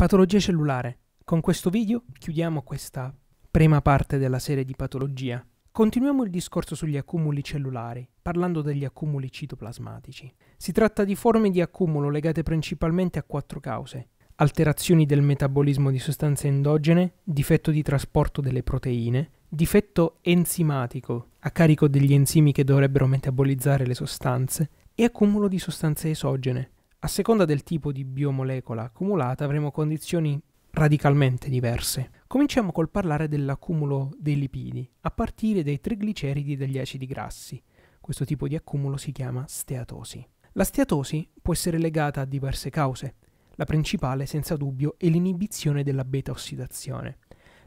Patologia cellulare. Con questo video chiudiamo questa prima parte della serie di patologia. Continuiamo il discorso sugli accumuli cellulari, parlando degli accumuli citoplasmatici. Si tratta di forme di accumulo legate principalmente a quattro cause. Alterazioni del metabolismo di sostanze endogene, difetto di trasporto delle proteine, difetto enzimatico a carico degli enzimi che dovrebbero metabolizzare le sostanze e accumulo di sostanze esogene, a seconda del tipo di biomolecola accumulata avremo condizioni radicalmente diverse. Cominciamo col parlare dell'accumulo dei lipidi, a partire dai trigliceridi e degli acidi grassi. Questo tipo di accumulo si chiama steatosi. La steatosi può essere legata a diverse cause. La principale, senza dubbio, è l'inibizione della beta-ossidazione.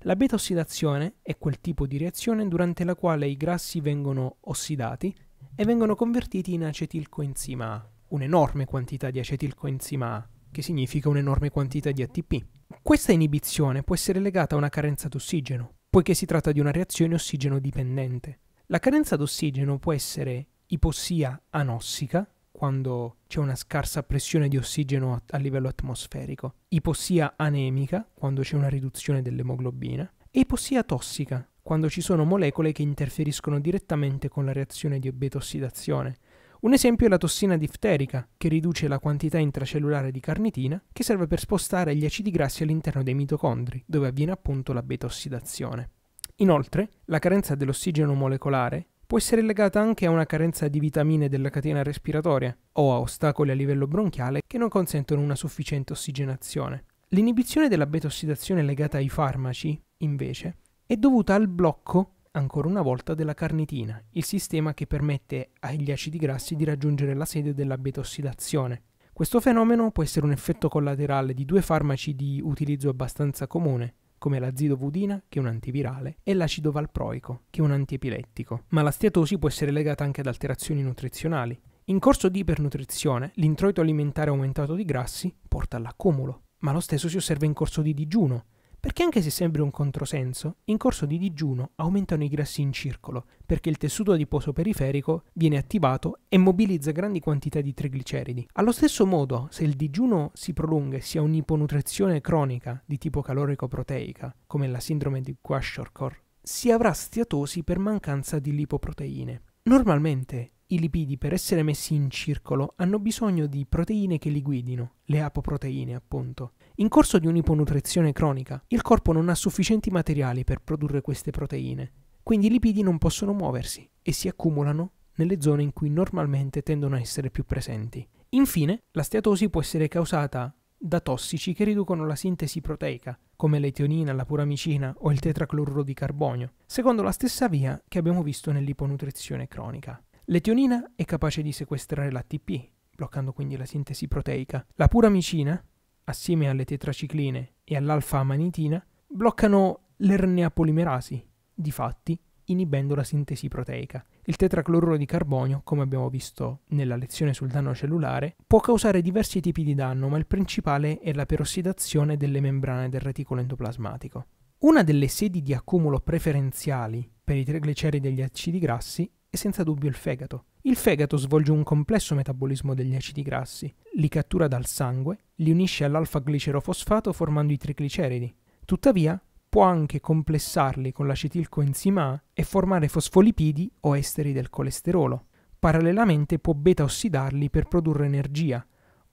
La beta-ossidazione è quel tipo di reazione durante la quale i grassi vengono ossidati e vengono convertiti in acetilcoenzima A un'enorme quantità di acetilcoenzima A, che significa un'enorme quantità di ATP. Questa inibizione può essere legata a una carenza d'ossigeno, poiché si tratta di una reazione ossigeno dipendente. La carenza d'ossigeno può essere ipossia anossica, quando c'è una scarsa pressione di ossigeno a, livello atmosferico, ipossia anemica, quando c'è una riduzione dell'emoglobina, e ipossia tossica, quando ci sono molecole che interferiscono direttamente con la reazione di beta-ossidazione, un esempio è la tossina difterica, che riduce la quantità intracellulare di carnitina, che serve per spostare gli acidi grassi all'interno dei mitocondri, dove avviene appunto la beta-ossidazione. Inoltre, la carenza dell'ossigeno molecolare può essere legata anche a una carenza di vitamine della catena respiratoria o a ostacoli a livello bronchiale che non consentono una sufficiente ossigenazione. L'inibizione della beta-ossidazione legata ai farmaci, invece, è dovuta al blocco ancora una volta della carnitina, il sistema che permette agli acidi grassi di raggiungere la sede della beta-ossidazione. Questo fenomeno può essere un effetto collaterale di due farmaci di utilizzo abbastanza comune, come la zidovudina, che è un antivirale, e l'acido valproico, che è un antiepilettico. Ma la steatosi può essere legata anche ad alterazioni nutrizionali. In corso di ipernutrizione, l'introito alimentare aumentato di grassi porta all'accumulo, ma lo stesso si osserva in corso di digiuno, perché anche se sembri un controsenso, in corso di digiuno aumentano i grassi in circolo, perché il tessuto adiposo periferico viene attivato e mobilizza grandi quantità di trigliceridi. Allo stesso modo, se il digiuno si prolunga e si ha un'iponutrizione cronica di tipo calorico-proteica, come la sindrome di Kwashiorkor, si avrà stiatosi per mancanza di lipoproteine. Normalmente i lipidi per essere messi in circolo hanno bisogno di proteine che li guidino, le apoproteine appunto. In corso di un'iponutrizione cronica, il corpo non ha sufficienti materiali per produrre queste proteine, quindi i lipidi non possono muoversi e si accumulano nelle zone in cui normalmente tendono a essere più presenti. Infine, la steatosi può essere causata da tossici che riducono la sintesi proteica, come l'etionina, la puramicina o il tetracloruro di carbonio, secondo la stessa via che abbiamo visto nell'iponutrizione cronica. L'etionina è capace di sequestrare l'ATP, bloccando quindi la sintesi proteica. La puramicina assieme alle tetracicline e all'alfa-amanitina, bloccano l'RNA polimerasi, difatti inibendo la sintesi proteica. Il tetracloruro di carbonio, come abbiamo visto nella lezione sul danno cellulare, può causare diversi tipi di danno, ma il principale è la perossidazione delle membrane del reticolo endoplasmatico. Una delle sedi di accumulo preferenziali per i trigliceridi e gli acidi grassi è senza dubbio il fegato, il fegato svolge un complesso metabolismo degli acidi grassi, li cattura dal sangue, li unisce all'alfa-glicerofosfato formando i trigliceridi. Tuttavia, può anche complessarli con l'acetilcoenzima A e formare fosfolipidi o esteri del colesterolo. Parallelamente può beta-ossidarli per produrre energia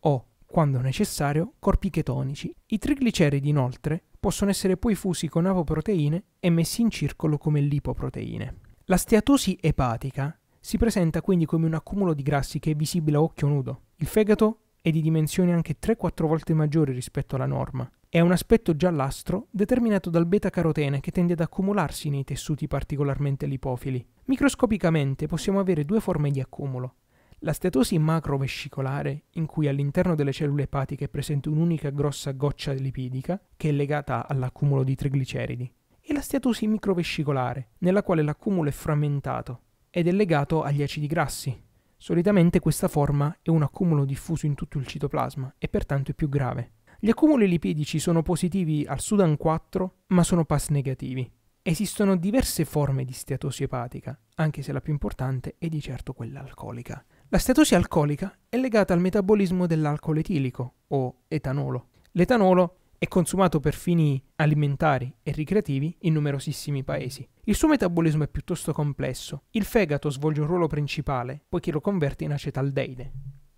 o, quando necessario, corpi chetonici. I trigliceridi inoltre possono essere poi fusi con apoproteine e messi in circolo come lipoproteine. La steatosi epatica si presenta quindi come un accumulo di grassi che è visibile a occhio nudo. Il fegato è di dimensioni anche 3-4 volte maggiori rispetto alla norma È un aspetto giallastro determinato dal beta-carotene che tende ad accumularsi nei tessuti particolarmente lipofili. Microscopicamente possiamo avere due forme di accumulo. La steatosi macrovescicolare, in cui all'interno delle cellule epatiche è presente un'unica grossa goccia lipidica, che è legata all'accumulo di trigliceridi, e la steatosi microvescicolare, nella quale l'accumulo è frammentato, ed è legato agli acidi grassi. Solitamente questa forma è un accumulo diffuso in tutto il citoplasma e pertanto è più grave. Gli accumuli lipidici sono positivi al Sudan 4 ma sono pass negativi. Esistono diverse forme di steatosi epatica, anche se la più importante è di certo quella alcolica. La steatosi alcolica è legata al metabolismo dell'alcol etilico o etanolo. L'etanolo è consumato per fini alimentari e ricreativi in numerosissimi paesi. Il suo metabolismo è piuttosto complesso. Il fegato svolge un ruolo principale, poiché lo converte in acetaldeide.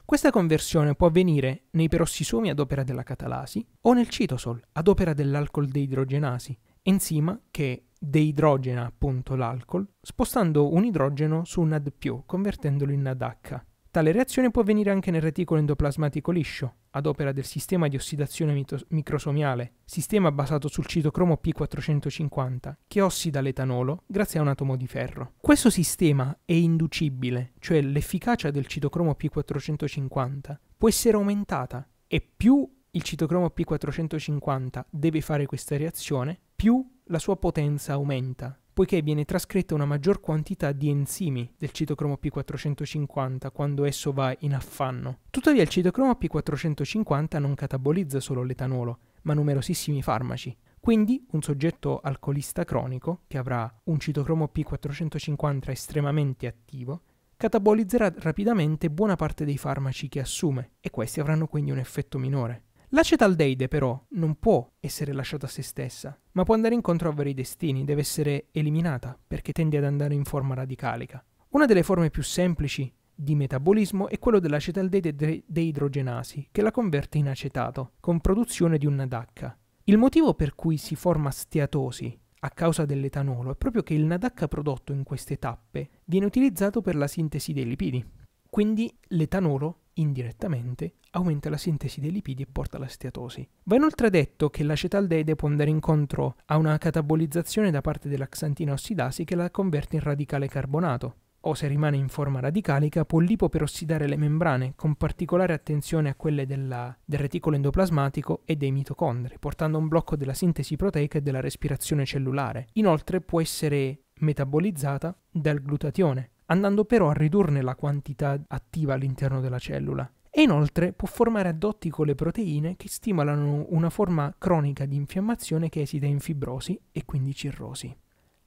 Questa conversione può avvenire nei perossisomi ad opera della catalasi o nel citosol ad opera dell'alcol deidrogenasi, enzima che deidrogena appunto l'alcol, spostando un idrogeno su un AD+, convertendolo in NADH. Tale reazione può avvenire anche nel reticolo endoplasmatico liscio, ad opera del sistema di ossidazione mitos- microsomiale, sistema basato sul citocromo P450, che ossida l'etanolo grazie a un atomo di ferro. Questo sistema è inducibile, cioè l'efficacia del citocromo P450 può essere aumentata e più il citocromo P450 deve fare questa reazione, più la sua potenza aumenta, poiché viene trascritta una maggior quantità di enzimi del citocromo P450 quando esso va in affanno. Tuttavia il citocromo P450 non catabolizza solo l'etanolo, ma numerosissimi farmaci. Quindi un soggetto alcolista cronico, che avrà un citocromo P450 estremamente attivo, catabolizzerà rapidamente buona parte dei farmaci che assume e questi avranno quindi un effetto minore. L'acetaldeide però non può essere lasciata a se stessa, ma può andare incontro a vari destini, deve essere eliminata perché tende ad andare in forma radicalica. Una delle forme più semplici di metabolismo è quello dell'acetaldeide deidrogenasi, che la converte in acetato, con produzione di un NADH. Il motivo per cui si forma steatosi a causa dell'etanolo è proprio che il NADH prodotto in queste tappe viene utilizzato per la sintesi dei lipidi. Quindi l'etanolo indirettamente, aumenta la sintesi dei lipidi e porta alla steatosi. Va inoltre detto che l'acetaldeide può andare incontro a una catabolizzazione da parte della xantina ossidasi che la converte in radicale carbonato, o se rimane in forma radicalica può lipoperossidare le membrane, con particolare attenzione a quelle della, del reticolo endoplasmatico e dei mitocondri, portando a un blocco della sintesi proteica e della respirazione cellulare. Inoltre può essere metabolizzata dal glutatione, andando però a ridurne la quantità attiva all'interno della cellula. E inoltre può formare addotti con le proteine che stimolano una forma cronica di infiammazione che esita in fibrosi e quindi cirrosi.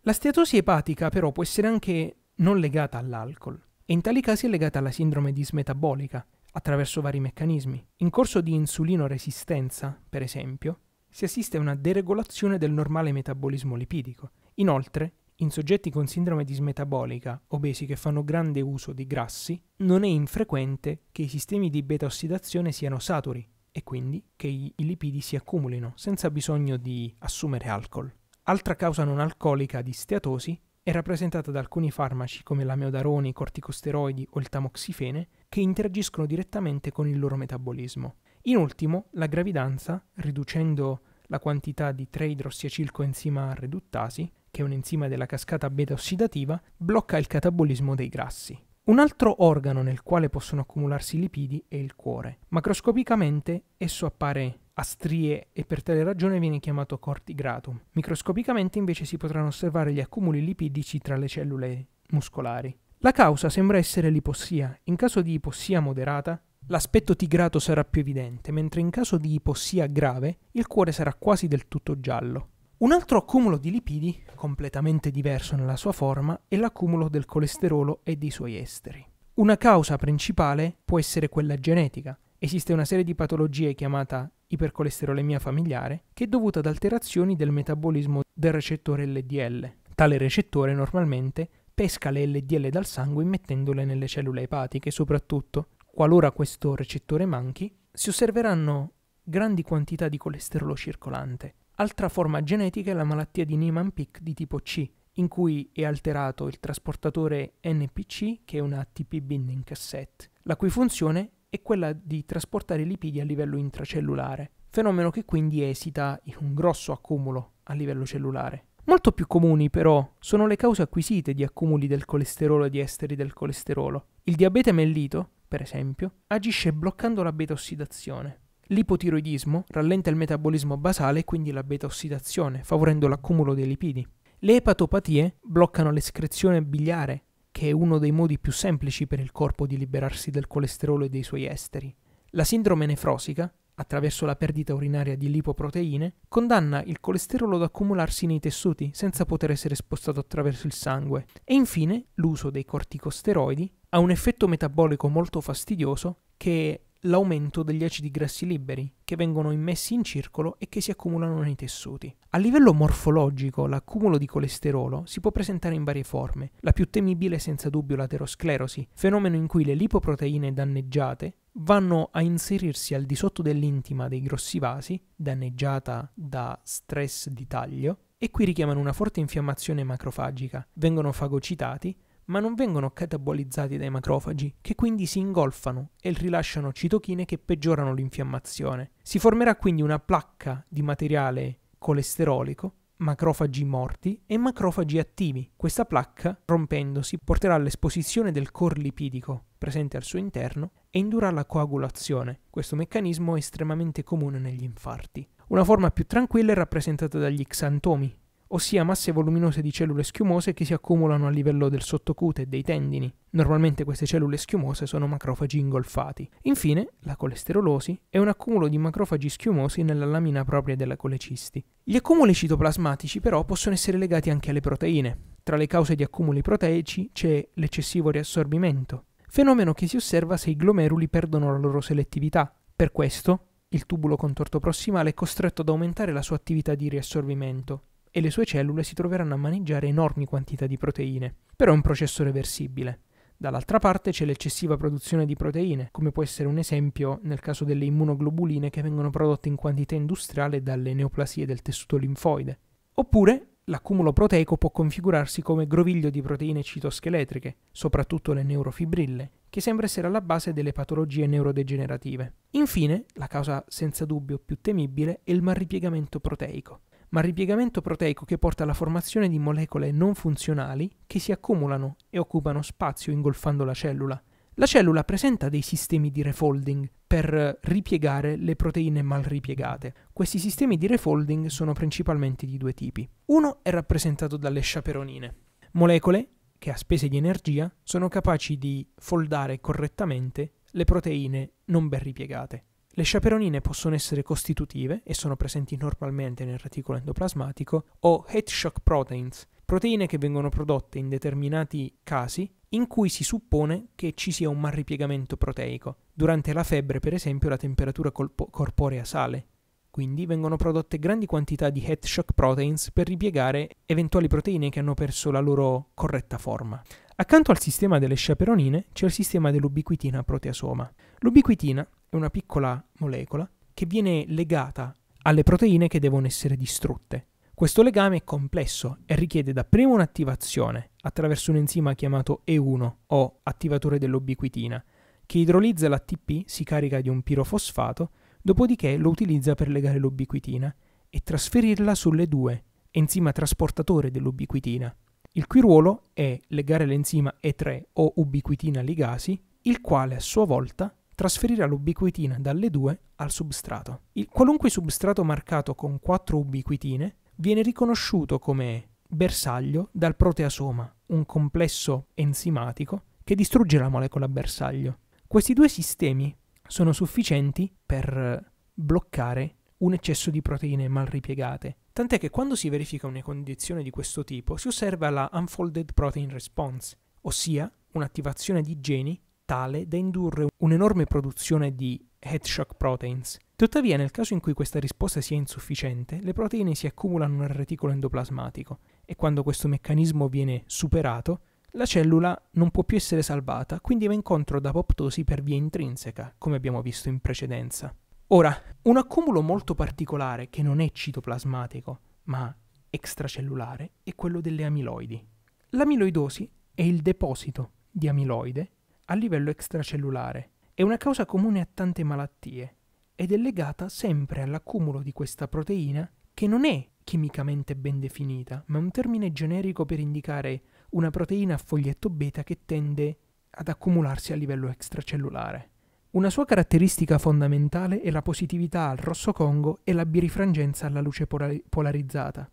La steatosi epatica però può essere anche non legata all'alcol e in tali casi è legata alla sindrome dismetabolica attraverso vari meccanismi. In corso di insulino resistenza, per esempio, si assiste a una deregolazione del normale metabolismo lipidico. Inoltre, in soggetti con sindrome dismetabolica, obesi che fanno grande uso di grassi, non è infrequente che i sistemi di beta-ossidazione siano saturi e quindi che i lipidi si accumulino senza bisogno di assumere alcol. Altra causa non alcolica di steatosi è rappresentata da alcuni farmaci come l'ameodarone, i corticosteroidi o il tamoxifene che interagiscono direttamente con il loro metabolismo. In ultimo, la gravidanza, riducendo la quantità di 3-idrossiacilcoenzima reduttasi, che è un enzima della cascata beta-ossidativa, blocca il catabolismo dei grassi. Un altro organo nel quale possono accumularsi lipidi è il cuore. Macroscopicamente esso appare a strie e per tale ragione viene chiamato cortigratum. Microscopicamente invece si potranno osservare gli accumuli lipidici tra le cellule muscolari. La causa sembra essere l'ipossia. In caso di ipossia moderata, l'aspetto tigrato sarà più evidente, mentre in caso di ipossia grave, il cuore sarà quasi del tutto giallo. Un altro accumulo di lipidi, completamente diverso nella sua forma, è l'accumulo del colesterolo e dei suoi esteri. Una causa principale può essere quella genetica. Esiste una serie di patologie chiamata ipercolesterolemia familiare che è dovuta ad alterazioni del metabolismo del recettore LDL. Tale recettore normalmente pesca le LDL dal sangue immettendole nelle cellule epatiche, soprattutto qualora questo recettore manchi, si osserveranno grandi quantità di colesterolo circolante, Altra forma genetica è la malattia di Niemann-Pick di tipo C, in cui è alterato il trasportatore NPC, che è una TP binding cassette, la cui funzione è quella di trasportare lipidi a livello intracellulare, fenomeno che quindi esita in un grosso accumulo a livello cellulare. Molto più comuni però sono le cause acquisite di accumuli del colesterolo e di esteri del colesterolo. Il diabete mellito, per esempio, agisce bloccando la beta ossidazione, L'ipotiroidismo rallenta il metabolismo basale e quindi la beta-ossidazione, favorendo l'accumulo dei lipidi. Le epatopatie bloccano l'escrezione biliare, che è uno dei modi più semplici per il corpo di liberarsi del colesterolo e dei suoi esteri. La sindrome nefrosica, attraverso la perdita urinaria di lipoproteine, condanna il colesterolo ad accumularsi nei tessuti senza poter essere spostato attraverso il sangue. E infine l'uso dei corticosteroidi ha un effetto metabolico molto fastidioso che l'aumento degli acidi grassi liberi, che vengono immessi in circolo e che si accumulano nei tessuti. A livello morfologico, l'accumulo di colesterolo si può presentare in varie forme. La più temibile è senza dubbio l'aterosclerosi, fenomeno in cui le lipoproteine danneggiate vanno a inserirsi al di sotto dell'intima dei grossi vasi, danneggiata da stress di taglio, e qui richiamano una forte infiammazione macrofagica. Vengono fagocitati ma non vengono catabolizzati dai macrofagi, che quindi si ingolfano e rilasciano citochine che peggiorano l'infiammazione. Si formerà quindi una placca di materiale colesterolico, macrofagi morti e macrofagi attivi. Questa placca, rompendosi, porterà all'esposizione del cor lipidico presente al suo interno e indurrà la coagulazione. Questo meccanismo è estremamente comune negli infarti. Una forma più tranquilla è rappresentata dagli xantomi, ossia masse voluminose di cellule schiumose che si accumulano a livello del sottocute e dei tendini. Normalmente queste cellule schiumose sono macrofagi ingolfati. Infine, la colesterolosi è un accumulo di macrofagi schiumosi nella lamina propria della colecisti. Gli accumuli citoplasmatici però possono essere legati anche alle proteine. Tra le cause di accumuli proteici c'è l'eccessivo riassorbimento, fenomeno che si osserva se i glomeruli perdono la loro selettività. Per questo, il tubulo contorto prossimale è costretto ad aumentare la sua attività di riassorbimento, e le sue cellule si troveranno a maneggiare enormi quantità di proteine. Però è un processo reversibile. Dall'altra parte c'è l'eccessiva produzione di proteine, come può essere un esempio nel caso delle immunoglobuline che vengono prodotte in quantità industriale dalle neoplasie del tessuto linfoide. Oppure l'accumulo proteico può configurarsi come groviglio di proteine citoscheletriche, soprattutto le neurofibrille, che sembra essere alla base delle patologie neurodegenerative. Infine, la causa senza dubbio più temibile è il marripiegamento proteico ma il ripiegamento proteico che porta alla formazione di molecole non funzionali che si accumulano e occupano spazio ingolfando la cellula. La cellula presenta dei sistemi di refolding per ripiegare le proteine mal ripiegate. Questi sistemi di refolding sono principalmente di due tipi. Uno è rappresentato dalle sciaperonine, molecole che a spese di energia sono capaci di foldare correttamente le proteine non ben ripiegate. Le chaperonine possono essere costitutive e sono presenti normalmente nel reticolo endoplasmatico o heat shock proteins, proteine che vengono prodotte in determinati casi in cui si suppone che ci sia un mal ripiegamento proteico. Durante la febbre, per esempio, la temperatura corporea sale. Quindi vengono prodotte grandi quantità di heat shock proteins per ripiegare eventuali proteine che hanno perso la loro corretta forma. Accanto al sistema delle sciaperonine c'è il sistema dell'ubiquitina proteasoma. L'ubiquitina è una piccola molecola che viene legata alle proteine che devono essere distrutte. Questo legame è complesso e richiede dapprima un'attivazione attraverso un enzima chiamato E1 o attivatore dell'ubiquitina, che idrolizza l'ATP, si carica di un pirofosfato, dopodiché lo utilizza per legare l'ubiquitina e trasferirla sulle due, enzima trasportatore dell'ubiquitina. Il cui ruolo è legare l'enzima E3 o ubiquitina ligasi, il quale a sua volta trasferirà l'ubiquitina dalle 2 al substrato. Il qualunque substrato marcato con 4 ubiquitine viene riconosciuto come bersaglio dal proteasoma, un complesso enzimatico che distrugge la molecola bersaglio. Questi due sistemi sono sufficienti per bloccare un eccesso di proteine mal ripiegate, Tant'è che quando si verifica una condizione di questo tipo si osserva la unfolded protein response, ossia un'attivazione di geni tale da indurre un'enorme produzione di head shock proteins. Tuttavia, nel caso in cui questa risposta sia insufficiente, le proteine si accumulano nel reticolo endoplasmatico e quando questo meccanismo viene superato, la cellula non può più essere salvata, quindi va incontro ad apoptosi per via intrinseca, come abbiamo visto in precedenza. Ora, un accumulo molto particolare che non è citoplasmatico, ma extracellulare, è quello delle amiloidi. L'amiloidosi è il deposito di amiloide a livello extracellulare. È una causa comune a tante malattie ed è legata sempre all'accumulo di questa proteina che non è chimicamente ben definita, ma è un termine generico per indicare una proteina a foglietto beta che tende ad accumularsi a livello extracellulare. Una sua caratteristica fondamentale è la positività al rosso Congo e la birifrangenza alla luce polarizzata.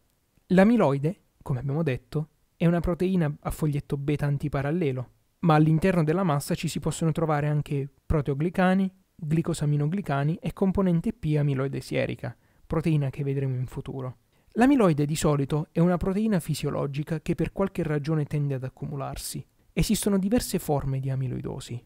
L'amiloide, come abbiamo detto, è una proteina a foglietto beta antiparallelo, ma all'interno della massa ci si possono trovare anche proteoglicani, glicosaminoglicani e componente P amiloide sierica, proteina che vedremo in futuro. L'amiloide di solito è una proteina fisiologica che per qualche ragione tende ad accumularsi. Esistono diverse forme di amiloidosi.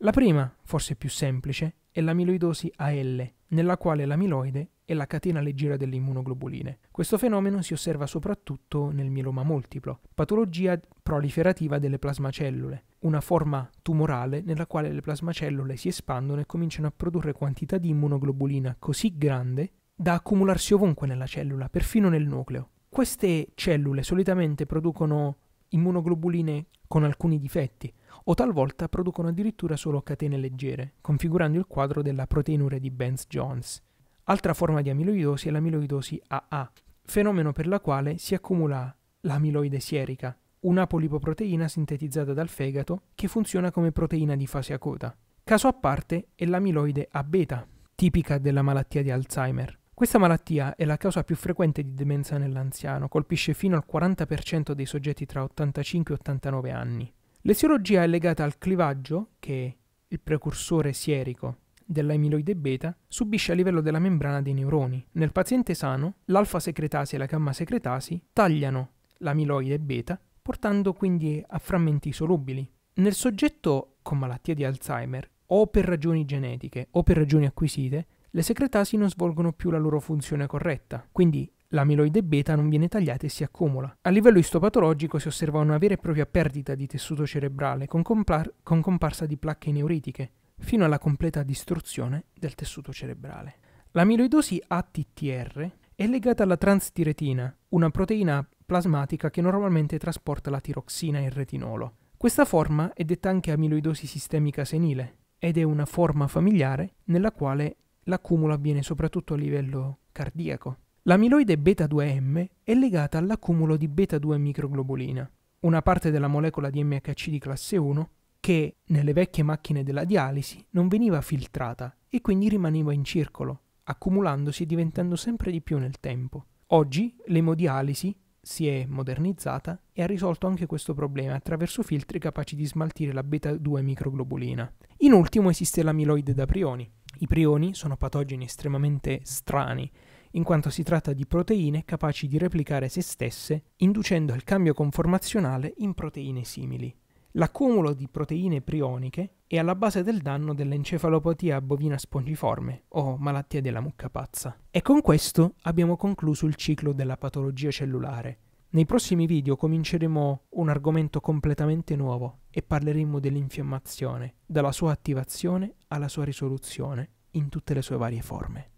La prima, forse più semplice, è l'amiloidosi AL, nella quale l'amiloide è la catena leggera delle immunoglobuline. Questo fenomeno si osserva soprattutto nel mieloma multiplo, patologia proliferativa delle plasmacellule, una forma tumorale nella quale le plasmacellule si espandono e cominciano a produrre quantità di immunoglobulina così grande da accumularsi ovunque nella cellula, perfino nel nucleo. Queste cellule solitamente producono immunoglobuline con alcuni difetti, o talvolta producono addirittura solo catene leggere, configurando il quadro della proteinure di Benz-Jones. Altra forma di amiloidosi è l'amiloidosi AA, fenomeno per la quale si accumula l'amiloide sierica, una polipoproteina sintetizzata dal fegato che funziona come proteina di fase acuta. Caso a parte è l'amiloide A-beta, tipica della malattia di Alzheimer. Questa malattia è la causa più frequente di demenza nell'anziano, colpisce fino al 40% dei soggetti tra 85 e 89 anni. L'esiologia è legata al clivaggio che il precursore sierico dell'amiloide beta subisce a livello della membrana dei neuroni. Nel paziente sano, l'alfa secretasi e la gamma secretasi tagliano l'amiloide beta, portando quindi a frammenti solubili. Nel soggetto con malattia di Alzheimer, o per ragioni genetiche o per ragioni acquisite, le secretasi non svolgono più la loro funzione corretta, quindi l'amiloide beta non viene tagliata e si accumula. A livello istopatologico si osserva una vera e propria perdita di tessuto cerebrale con, compar- con comparsa di placche neuritiche, fino alla completa distruzione del tessuto cerebrale. L'amiloidosi ATTR è legata alla transtiretina, una proteina plasmatica che normalmente trasporta la tiroxina e il retinolo. Questa forma è detta anche amiloidosi sistemica senile ed è una forma familiare nella quale l'accumulo avviene soprattutto a livello cardiaco. L'amiloide beta-2M è legata all'accumulo di beta-2 microglobulina, una parte della molecola di MHC di classe 1 che nelle vecchie macchine della dialisi non veniva filtrata e quindi rimaneva in circolo, accumulandosi e diventando sempre di più nel tempo. Oggi l'emodialisi si è modernizzata e ha risolto anche questo problema attraverso filtri capaci di smaltire la beta-2 microglobulina. In ultimo esiste l'amiloide da prioni. I prioni sono patogeni estremamente strani in quanto si tratta di proteine capaci di replicare se stesse, inducendo il cambio conformazionale in proteine simili. L'accumulo di proteine prioniche è alla base del danno dell'encefalopatia bovina spongiforme o malattia della mucca pazza. E con questo abbiamo concluso il ciclo della patologia cellulare. Nei prossimi video cominceremo un argomento completamente nuovo e parleremo dell'infiammazione, dalla sua attivazione alla sua risoluzione, in tutte le sue varie forme.